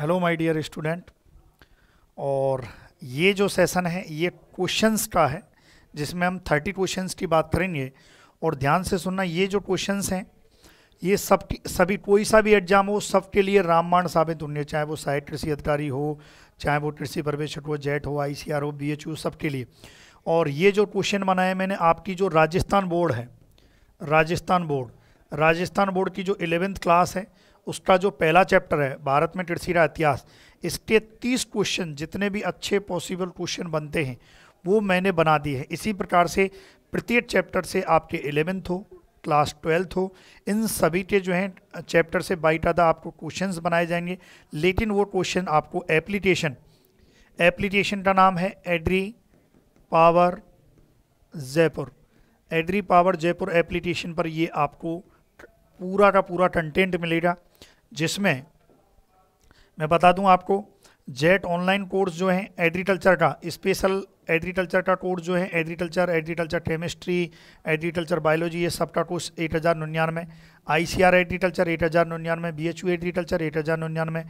hello my dear student और ये जो सेशन है ये क्वेश्चंस का है जिसमें हम थर्टी क्वेश्चंस की बात करेंगे और ध्यान से सुनना ये जो क्वेश्चंस हैं ये सब सभी कोई सा भी एग्जाम हो सब के लिए रामबाण साबित होंगे चाहे वो साइट कृषि अधिकारी हो चाहे वो कृषि पर्यवेक्षक हो जेट हो आई सी आर हो बी एच यू के लिए और ये जो क्वेश्चन बनाए मैंने आपकी जो राजस्थान बोर्ड है राजस्थान बोर्ड राजस्थान बोर्ड की जो एलेवेंथ क्लास है उसका जो पहला चैप्टर है भारत में तिरसीरा इतिहास इसके तीस क्वेश्चन जितने भी अच्छे पॉसिबल क्वेश्चन बनते हैं वो मैंने बना दिए हैं इसी प्रकार से प्रत्येक चैप्टर से आपके एलेवेंथ हो क्लास ट्वेल्थ हो इन सभी के जो हैं चैप्टर से बाई टादा आपको क्वेश्चंस बनाए जाएंगे लेकिन वो क्वेश्चन आपको एप्लीकेशन एप्लीकेशन का नाम है agri power Jaipur agri power Jaipur application पर ये आपको पूरा का पूरा कंटेंट मिलेगा जिसमें मैं बता दूं आपको जेट ऑनलाइन कोर्स जो है एग्रीकल्चर का स्पेशल एग्रीकल्चर का कोर्स जो है agriculture agriculture chemistry agriculture biology ये सब का कोर्स एट हज़ार निन्यानवे I C R agriculture eight हज़ार निन्यानवे B H U agriculture eight हज़ार निन्यानवे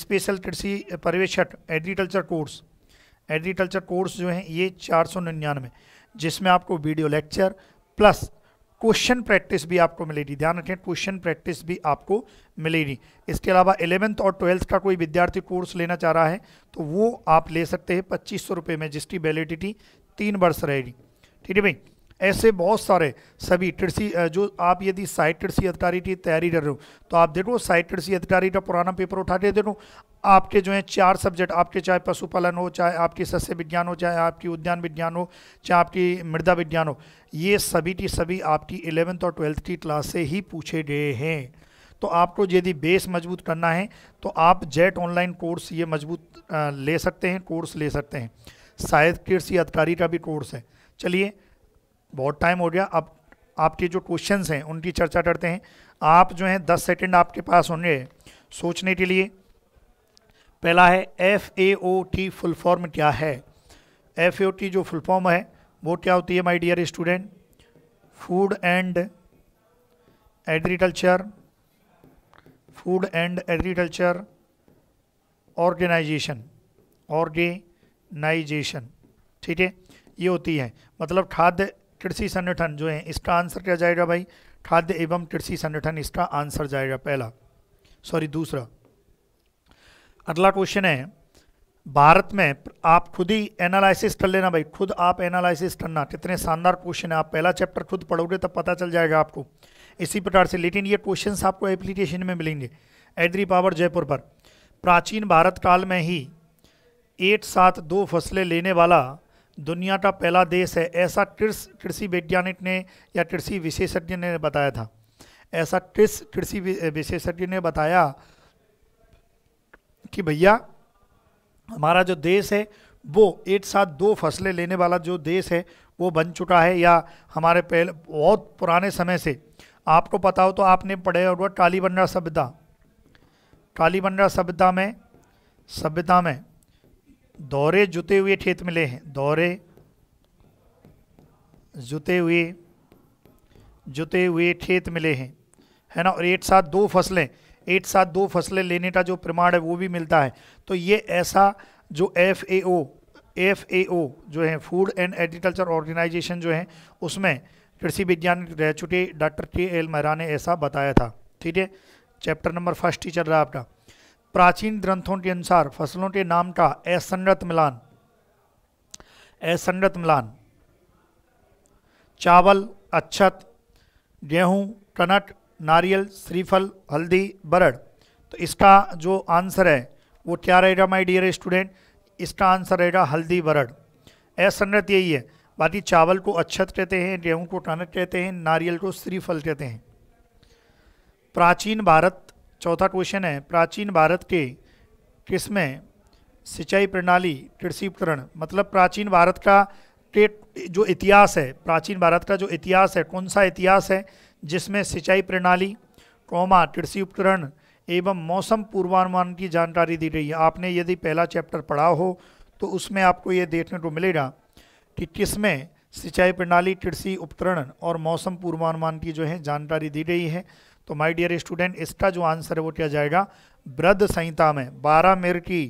स्पेशल कृषि पर्यवेक्षक एग्रीकल्चर कोर्स एग्रीकल्चर कोर्स जो है ये चार सौ निन्यानवे जिसमें आपको video lecture plus question practice भी आपको मिलेगी ध्यान रखें क्वेश्चन प्रैक्टिस भी आपको मिलेगी इसके अलावा एलेवेंथ और ट्वेल्थ का कोई विद्यार्थी कोर्स लेना चाह रहा है तो वो आप ले सकते हैं पच्चीस सौ रुपये में जिसकी वैलिडिटी तीन वर्ष रहेगी ठीक है भाई ऐसे बहुत सारे सभी टिरसी जो आप यदि साइट टिरसी अधिकारी की तैयारी कर रहे हो तो आप देखो साइट टिरसी अधिकारी का पुराना पेपर उठा के देखो आपके जो है चार सब्जेक्ट आपके चाहे पशुपालन हो चाहे आपकी सस्य विज्ञान हो चाहे आपकी उद्यान विज्ञान हो चाहे आपकी मृदा विज्ञान हो ये सभी की सभी आपकी इलेवेंथ और ट्वेल्थ की क्लास से ही पूछे गए हैं तो आपको यदि बेस मजबूत करना है तो आप जेट ऑनलाइन कोर्स ये मजबूत ले सकते हैं कोर्स ले सकते हैं शायद कृषि अधिकारी का भी कोर्स है चलिए बहुत टाइम हो गया अब आपके जो क्वेश्चंस हैं उनकी चर्चा करते हैं आप जो हैं दस सेकंड आपके पास होंगे सोचने के लिए पहला है F A O T full form क्या है एफ ए ओ टी जो फुल फॉर्म है वो क्या होती है my dear student food and agriculture food and agriculture organisation organisation ठीक है ये होती है मतलब खाद्य कृषि संगठन जो है इसका आंसर क्या जाएगा भाई खाद्य एवं कृषि संगठन इसका आंसर जाएगा पहला सॉरी दूसरा अगला क्वेश्चन है भारत में आप खुद ही एनालिसिस कर लेना भाई खुद आप एनालिसिस करना कितने शानदार क्वेश्चन है आप पहला चैप्टर खुद पढ़ोगे तब पता चल जाएगा आपको इसी प्रकार से लेकिन ये क्वेश्चन आपको एप्लीकेशन में मिलेंगे एड्री पावर जयपुर पर प्राचीन भारत काल में ही एक साथ दो फसलें लेने वाला दुनिया का पहला देश है ऐसा कृष कृषि वैज्ञानिक ने या कृषि विशेषज्ञ ने बताया था ऐसा कृष कृषि विशेषज्ञ ने बताया कि भैया हमारा जो देश है वो एक साथ दो फसलें लेने वाला जो देश है वो बन चुका है या हमारे पहले बहुत पुराने समय से आपको पता हो तो आपने पढ़े होगा कालीबंडा सभ्यता कालीबंडा सभ्यता में सभ्यता में दौरे जुते हुए ठेत मिले हैं दौरे जुते हुए जुते हुए ठेत मिले हैं है ना और एक साथ दो फसलें एक साथ दो फसलें लेने का जो प्रमाण है वो भी मिलता है तो ये ऐसा जो F A O F A ओ जो है फूड एंड एग्रीकल्चर ऑर्गेनाइजेशन जो है उसमें कृषि विज्ञान रह चुके डॉक्टर के एल मेहरा ने ऐसा बताया था ठीक है चैप्टर नंबर फर्स्ट ही चल रहा है आपका प्राचीन ग्रंथों के अनुसार फसलों के नाम का असंगत मिलान असंगत मिलान चावल अच्छत गेहूँ कनक नारियल श्रीफल हल्दी बरड़ तो इसका जो आंसर है वो क्या रहेगा माय डियर स्टूडेंट इसका आंसर रहेगा हल्दी बरड़ असंगत यही है बाकी चावल को अच्छत कहते हैं गेहूँ को कनक कहते हैं नारियल को श्रीफल कहते हैं प्राचीन भारत चौथा क्वेश्चन है प्राचीन भारत के किसमें सिंचाई प्रणाली कृषि उपकरण मतलब प्राचीन भारत का टेट जो इतिहास है प्राचीन भारत का जो इतिहास है कौन सा इतिहास है जिसमें सिंचाई प्रणाली कौमा कृषि उपकरण एवं मौसम पूर्वानुमान की जानकारी दी गई है आपने यदि पहला चैप्टर पढ़ा हो तो उसमें आपको ये देखने को मिलेगा कि किसमें सिंचाई प्रणाली कृषि उपकरण और मौसम पूर्वानुमान की जो है जानकारी दी गई है तो माय डियर स्टूडेंट इसका जो आंसर है वो क्या जाएगा वृद्ध संहिता में बारह मेर की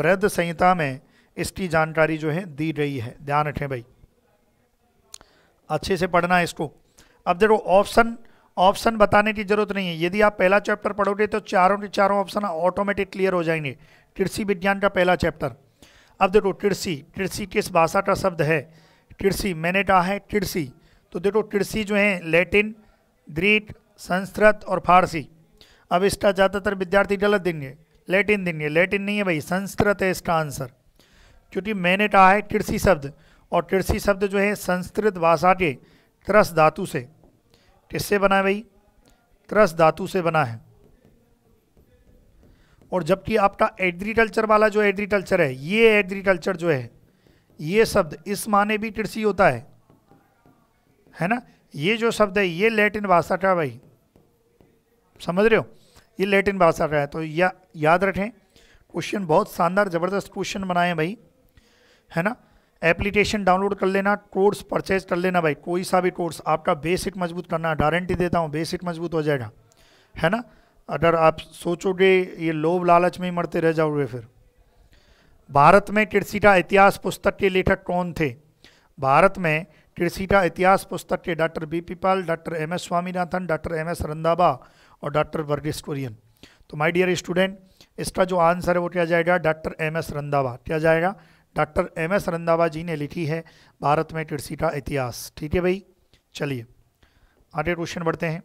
वृद्ध संहिता में इसकी जानकारी जो है दी गई है ध्यान रखें भाई अच्छे से पढ़ना है इसको अब देखो ऑप्शन ऑप्शन बताने की जरूरत नहीं है यदि आप पहला चैप्टर पढ़ोगे तो चारों के चारों ऑप्शन ऑटोमेटिक क्लियर हो जाएंगे कृषि विज्ञान का पहला चैप्टर अब देखो कृषि कृषि किस भाषा का शब्द है टिरसी मैंने कहा है टिरसी तो देखो टिरसी जो है लैटिन ग्रीक संस्कृत और फारसी अब इसका ज़्यादातर विद्यार्थी गलत देंगे लैटिन देंगे लैटिन नहीं है भाई संस्कृत है इसका आंसर क्योंकि मैंने कहा है कृषि शब्द और कृषि शब्द जो है संस्कृत भाषा के त्रस धातु से किससे बना है भाई त्रस धातु से बना है और जबकि आपका एग्रीकल्चर वाला जो एग्रीकल्चर है ये एग्रीकल्चर जो है ये शब्द इस माने भी कृषि होता है है ना ये जो शब्द है ये लैटिन भाषा का भाई समझ रहे हो ये लैटिन भाषा का है तो या याद रखें क्वेश्चन बहुत शानदार ज़बरदस्त क्वेश्चन बनाए भाई है ना एप्लीकेशन डाउनलोड कर लेना कोर्स परचेज कर लेना भाई कोई सा भी कोर्स आपका बेसिक मजबूत करना गारंटी देता हूँ बेसिक मजबूत हो जाएगा है ना अगर आप सोचोगे ये लोभ लालच में ही मरते रह जाओगे फिर भारत में टिरसीटा इतिहास पुस्तक के लेखक कौन थे भारत में टिरसीटा इतिहास पुस्तक के doctor B P Pal doctor M S Swaminathan doctor M S Randhawa और डॉक्टर वर्गीस कुरियन तो माय डियर स्टूडेंट इसका जो आंसर है वो क्या जाएगा डॉक्टर एम एस रंधावा क्या जाएगा doctor M S Randhawa ji ने लिखी है भारत में टिरसीटा इतिहास ठीक है भाई चलिए आगे क्वेश्चन बढ़ते हैं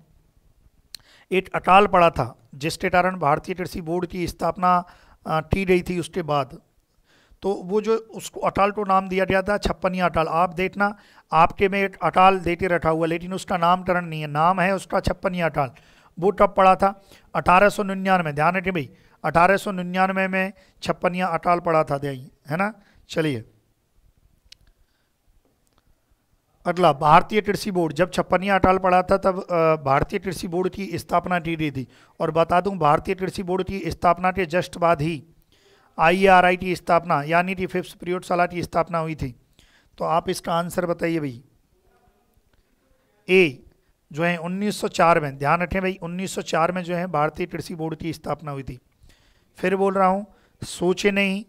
एक अकाल पड़ा था जिसके कारण भारतीय कृषि बोर्ड की स्थापना की गई थी उसके बाद तो वो जो उसको अटाल तो नाम दिया गया था छप्पनिया अटाल आप देखना आपके में एक अटाल देते रखा हुआ लेकिन उसका नामकरण नहीं है नाम है उसका छप्पनिया अटाल वो कब पड़ा था अठारह सौ निन्यानवे ध्यान रखें भाई अठारह सौ निन्यानवे में छप्पनिया अटाल पड़ा था दही है ना चलिए अगला भारतीय कृषि बोर्ड जब छप्पनिया अटाल पड़ा था तब भारतीय कृषि बोर्ड की स्थापना की गई थी और बता दूं भारतीय कृषि बोर्ड की स्थापना के जस्ट बाद ही आई की स्थापना यानी कि फिफ्थ प्रयोगशाला की स्थापना हुई थी तो आप इसका आंसर बताइए भाई ए जो है 1904 में ध्यान रखें भाई 1904 में जो है भारतीय कृषि बोर्ड की स्थापना हुई थी फिर बोल रहा हूँ सोचे नहीं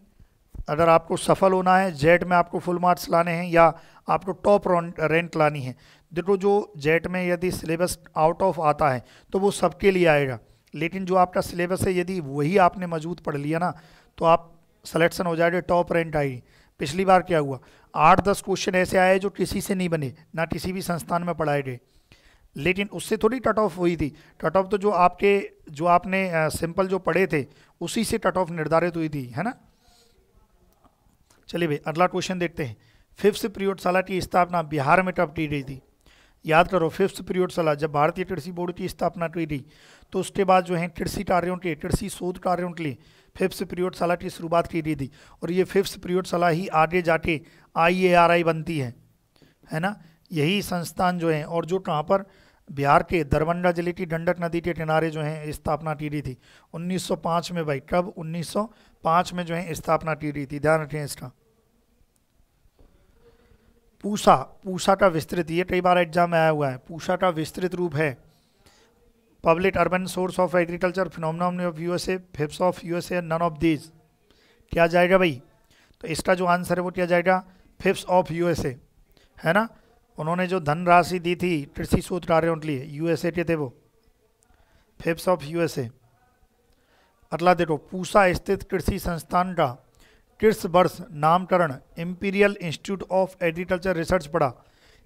अगर आपको सफल होना है जेट में आपको फुल मार्क्स लाने हैं या आपको टॉप रैंक लानी है देखो जो जेट में यदि सिलेबस आउट ऑफ आता है तो वो सबके लिए आएगा लेकिन जो आपका सिलेबस है यदि वही आपने मजबूत पढ़ लिया ना तो आप सलेक्शन हो जाएगा टॉप रैंक आएगी पिछली बार क्या हुआ आठ दस क्वेश्चन ऐसे आए जो किसी से नहीं बने ना किसी भी संस्थान में पढ़ाए गए लेकिन उससे थोड़ी कट ऑफ हुई थी कट ऑफ तो जो आपके जो आपने सिंपल जो पढ़े थे उसी से कट ऑफ निर्धारित हुई थी है ना चलिए भाई अगला क्वेश्चन देखते हैं फिफ्थ प्रयोगशाला की स्थापना बिहार में कब की गई थी याद करो फिफ्थ प्रयोगशाला जब भारतीय कृषि बोर्ड की स्थापना की थी तो उसके बाद जो है कृषि कार्यों के कृषि शोध कार्यों के लिए फिफ्थ पीरियड साला की शुरुआत की गई थी और ये फिफ्थ पीरियड ही आगे जाके आई ए आर आई बनती है है ना यही संस्थान जो है और जो कहाँ पर बिहार के दरभंगा जिले की गंडक नदी के किनारे जो है स्थापना की गई थी 1905 में भाई कब 1905 में जो है स्थापना की गई थी ध्यान रखें इसका पूसा पूसा का विस्तृत ये कई बार एग्जाम में आया हुआ है पूसा का विस्तृत रूप है agriculture urban of U S A Phipps of U S A none of these क्या जाएगा भाई तो इसका जो आंसर है वो क्या जाएगा फिप्स ऑफ यूएसए है ना उन्होंने जो धन राशि दी थी कृषि सूत्र आर्यों के लिए यूएसए के थे वो फिप्स ऑफ यूएसए अगला देखो पूसा स्थित कृषि संस्थान का किस वर्ष नामकरण imperial institute of agriculture research पढ़ा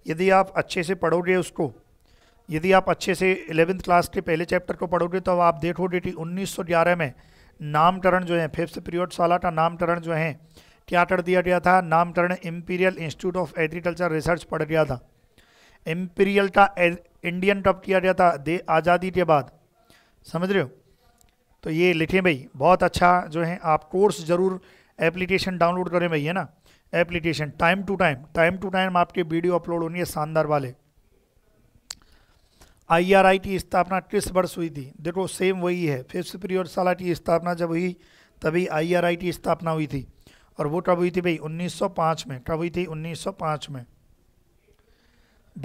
यदि आप अच्छे से पढ़ोगे उसको यदि आप अच्छे से इलेवेंथ क्लास के पहले चैप्टर को पढ़ोगे तो आप देखो डेटी उन्नीस में नामकरण जो है फिफ्थ पीरियड साला का नामकरण जो है क्या कर दिया गया था नामकरण imperial institute of agriculture research पढ़ गया था इम्पीरियल का इंडियन कब किया गया था दे आज़ादी के बाद समझ रहे हो तो ये लिखें भाई बहुत अच्छा जो है आप कोर्स ज़रूर एप्लीकेशन डाउनलोड करें भाई है ना application time to time time to time आपके वीडियो अपलोड होनी है शानदार वाले आईआरआई की स्थापना किस वर्ष हुई थी देखो सेम वही है फिफ्थ पीरियड की स्थापना जब हुई तभी आईआरआई की स्थापना हुई थी और वो कब हुई थी भाई 1905 में कब हुई थी 1905 में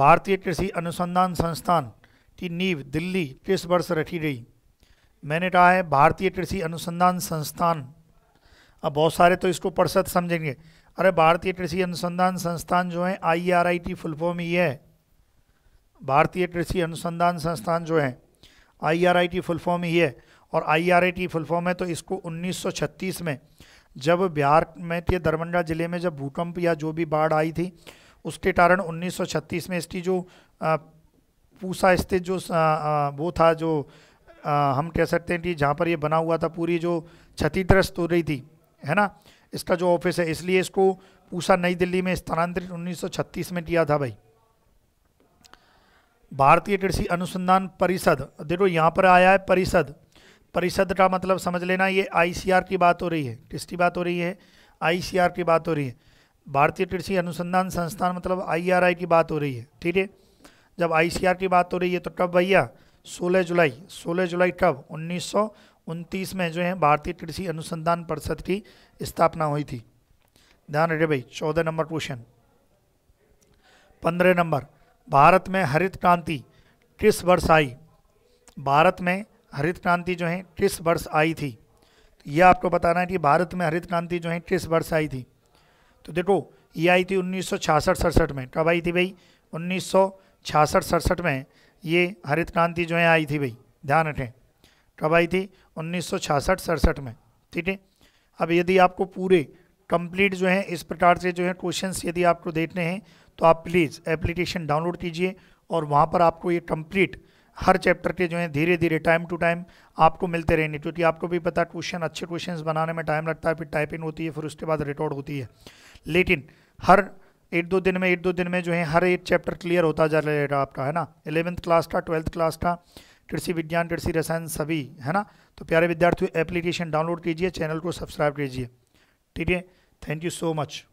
भारतीय कृषि अनुसंधान संस्थान की नींव दिल्ली किस वर्ष रखी गई मैंने कहा है भारतीय कृषि अनुसंधान संस्थान अब बहुत सारे तो इसको परिषद समझेंगे अरे भारतीय कृषि अनुसंधान संस्थान जो है I R I T full form ही है भारतीय कृषि अनुसंधान संस्थान जो है आईआरआईटी फुल फॉर्म ही है और आईआरआईटी फुल फॉर्म है तो इसको 1936 में जब बिहार में थे दरभंगा ज़िले में जब भूकंप या जो भी बाढ़ आई थी उसके कारण 1936 में इसकी जो पूसा स्थित जो वो था जो हम कह सकते हैं कि जहाँ पर ये बना हुआ था पूरी जो क्षतिग्रस्त हो रही थी है ना इसका जो ऑफिस है इसलिए इसको पूसा नई दिल्ली में स्थानांतरित 1936 में किया था भाई भारतीय कृषि अनुसंधान परिषद देखो यहाँ पर आया है परिषद परिषद का मतलब समझ लेना ये आईसीआर की बात हो रही है किसकी बात हो रही है आईसीआर की बात हो रही है भारतीय कृषि अनुसंधान संस्थान मतलब आईआरआई की बात हो रही है ठीक है जब आईसीआर की बात हो रही है तो कब भैया 16 जुलाई 16 जुलाई कब उन्नीस में जो है भारतीय कृषि अनुसंधान परिषद की स्थापना हुई थी ध्यान रहे भाई चौदह नंबर क्वेश्चन पंद्रह नंबर भारत में हरित क्रांति किस वर्ष आई भारत में हरित क्रांति जो है किस वर्ष आई थी ये आपको बताना है कि भारत में हरित क्रांति जो है किस वर्ष आई थी तो देखो ये आई थी उन्नीस सौ सड़सठ में कब आई थी भाई उन्नीस सौ सड़सठ में ये हरित क्रांति जो है आई थी भाई ध्यान रखें कब आई थी उन्नीस सौ सड़सठ में ठीक है अब यदि आपको पूरे कंप्लीट जो है इस प्रकार से जो है क्वेश्चंस यदि आपको देखने हैं तो आप प्लीज़ एप्लीकेशन डाउनलोड कीजिए और वहाँ पर आपको ये कंप्लीट हर चैप्टर के जो है धीरे धीरे टाइम टू टाइम आपको मिलते रहेंगे क्योंकि आपको भी पता क्वेश्चन अच्छे क्वेश्चन बनाने में टाइम लगता है फिर टाइपिंग होती है फिर उसके बाद रिकॉर्ड होती है लेकिन हर एक दो दिन में एक दो दिन में जो है हर एक चैप्टर क्लियर होता जा है आपका है ना एलेवंथ क्लास का ट्वेल्थ क्लास का कृषि विज्ञान कृषि रसायन सभी है ना तो प्यारे विद्यार्थियों एप्लीकेशन डाउनलोड कीजिए चैनल को सब्सक्राइब कीजिए ठीक है थैंक यू सो मच